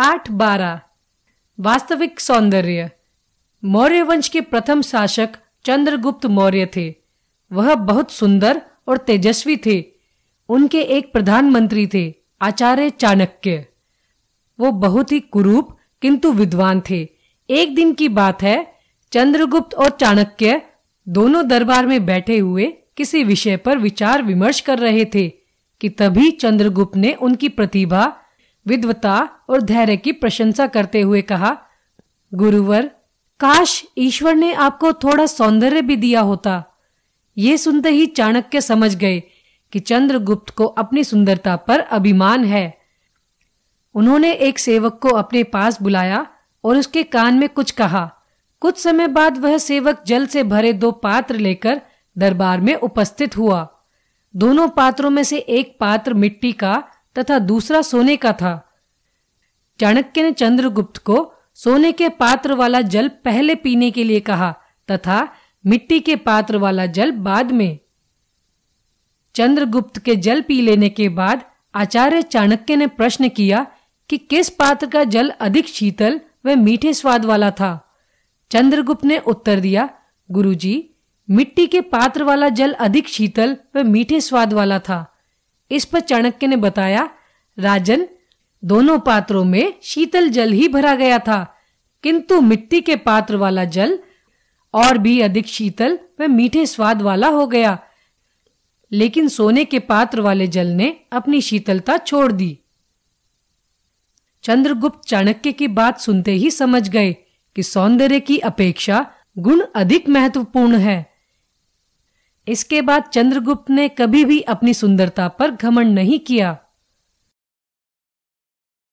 पाठ बारह वास्तविक सौंदर्य मौर्य वंश के प्रथम शासक चंद्रगुप्त मौर्य थे वह बहुत सुंदर और तेजस्वी थे उनके एक प्रधानमंत्री थे आचार्य चाणक्य वो बहुत ही कुरूप किंतु विद्वान थे एक दिन की बात है चंद्रगुप्त और चाणक्य दोनों दरबार में बैठे हुए किसी विषय पर विचार विमर्श कर रहे थे कि तभी चंद्रगुप्त ने उनकी प्रतिभा विद्वता और धैर्य की प्रशंसा करते हुए कहा गुरुवर काश ईश्वर ने आपको थोड़ा सौंदर्य भी दिया होता ये सुनते ही चाणक्य समझ गए कि चंद्रगुप्त को अपनी सुंदरता पर अभिमान है उन्होंने एक सेवक को अपने पास बुलाया और उसके कान में कुछ कहा कुछ समय बाद वह सेवक जल से भरे दो पात्र लेकर दरबार में उपस्थित हुआ दोनों पात्रों में से एक पात्र मिट्टी का तथा दूसरा सोने का था चाणक्य ने चंद्रगुप्त को सोने के पात्र वाला जल पहले पीने के लिए कहा तथा मिट्टी के पात्र वाला जल बाद में चंद्रगुप्त के जल पी लेने के बाद आचार्य चाणक्य ने प्रश्न किया कि किस पात्र का जल अधिक शीतल व मीठे स्वाद वाला था चंद्रगुप्त ने उत्तर दिया गुरुजी मिट्टी के पात्र वाला जल अधिक शीतल व मीठे स्वाद वाला था इस पर चाणक्य ने बताया राजन दोनों पात्रों में शीतल जल ही भरा गया था किंतु मिट्टी के पात्र वाला जल और भी अधिक शीतल व मीठे स्वाद वाला हो गया लेकिन सोने के पात्र वाले जल ने अपनी शीतलता छोड़ दी चंद्रगुप्त चाणक्य की बात सुनते ही समझ गए कि सौंदर्य की अपेक्षा गुण अधिक महत्वपूर्ण है इसके बाद चंद्रगुप्त ने कभी भी अपनी सुंदरता पर घमंड नहीं किया